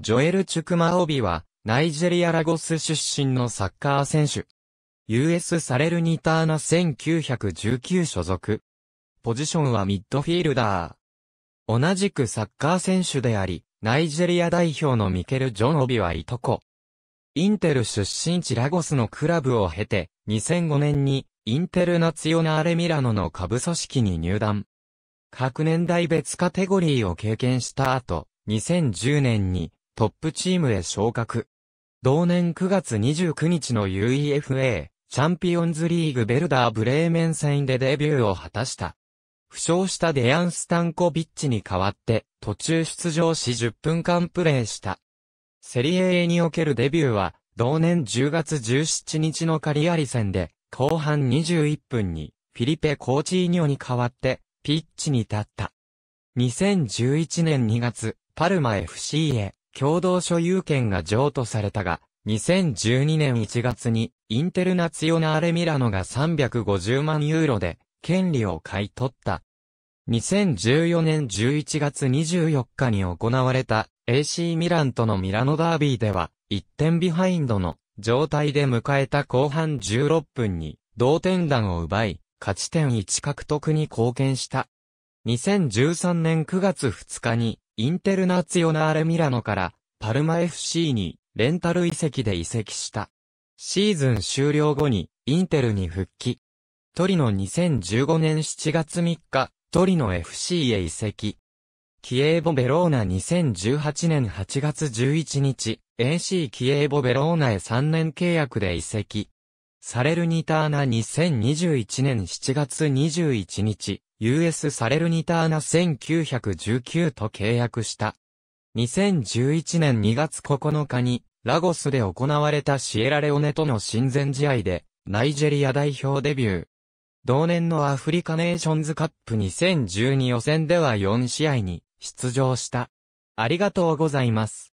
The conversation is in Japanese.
ジョエル・チュクマオビは、ナイジェリア・ラゴス出身のサッカー選手。US サレルニターナ1919所属。ポジションはミッドフィールダー。同じくサッカー選手であり、ナイジェリア代表のミケル・ジョン・オビはいとこ。インテル出身地ラゴスのクラブを経て、2005年にインテルナツヨナーレ・ミラノの下部組織に入団。各年代別カテゴリーを経験した後、2010年にトップチームへ昇格。同年9月29日の UEFA チャンピオンズリーグベルダーブレーメン戦でデビューを果たした。負傷したデアン・スタンコビッチに代わって途中出場し10分間プレーした。セリエ A におけるデビューは同年10月17日のカリアリ戦で後半21分にフィリペ・コーチーニョに代わってピッチに立った。2011年2月パルマ FC へ共同所有権が譲渡されたが、2012年1月に、インテルナツヨナーレ・ミラノが350万ユーロで、権利を買い取った。2014年11月24日に行われた AC ミランとのミラノダービーでは、1点ビハインドの状態で迎えた後半16分に、同点弾を奪い、勝ち点1獲得に貢献した。2013年9月2日に、インテルナツヨナーレミラノからパルマ FC にレンタル移籍で移籍した。シーズン終了後にインテルに復帰。トリノ2015年7月3日、トリノ FC へ移籍。キエーボ・ベローナ2018年8月11日、AC キエーボ・ベローナへ3年契約で移籍。サレルニターナ2021年7月21日、US サレルニターナ1919と契約した。2011年2月9日に、ラゴスで行われたシエラレオネとの親善試合で、ナイジェリア代表デビュー。同年のアフリカネーションズカップ2012予選では4試合に出場した。ありがとうございます。